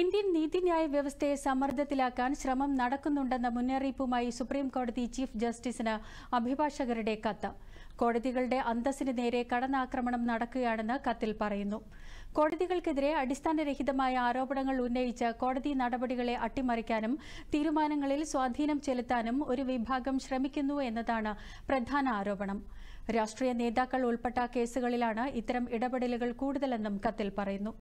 Indian നീതിന്യായ വ്യവസ്ഥയെ സമ്മർദ്ദത്തിലാക്കാൻ ശ്രമം നടക്കുന്നുണ്ടെന്ന മുന്നറിയിപ്പുമായി സുപ്രീം കോടതി ചീഫ് ജസ്റ്റിസിന് അഭിഭാഷകരുടെ കത്ത് കോടതികളുടെ അന്തസ്സിന് നേരെ കടന്നാക്രമണം നടക്കുകയാണെന്ന് കത്തിൽ പറയുന്നു കോടതികൾക്കെതിരെ അടിസ്ഥാനരഹിതമായ ആരോപണങ്ങൾ ഉന്നയിച്ച് കോടതി നടപടികളെ അട്ടിമറിക്കാനും തീരുമാനങ്ങളിൽ സ്വാധീനം ചെലുത്താനും ഒരു വിഭാഗം ശ്രമിക്കുന്നു എന്നതാണ് പ്രധാന ആരോപണം രാഷ്ട്രീയ നേതാക്കൾ ഉൾപ്പെട്ട കേസുകളിലാണ് ഇത്തരം ഇടപെടലുകൾ കൂടുതലെന്നും കത്തിൽ പറയുന്നു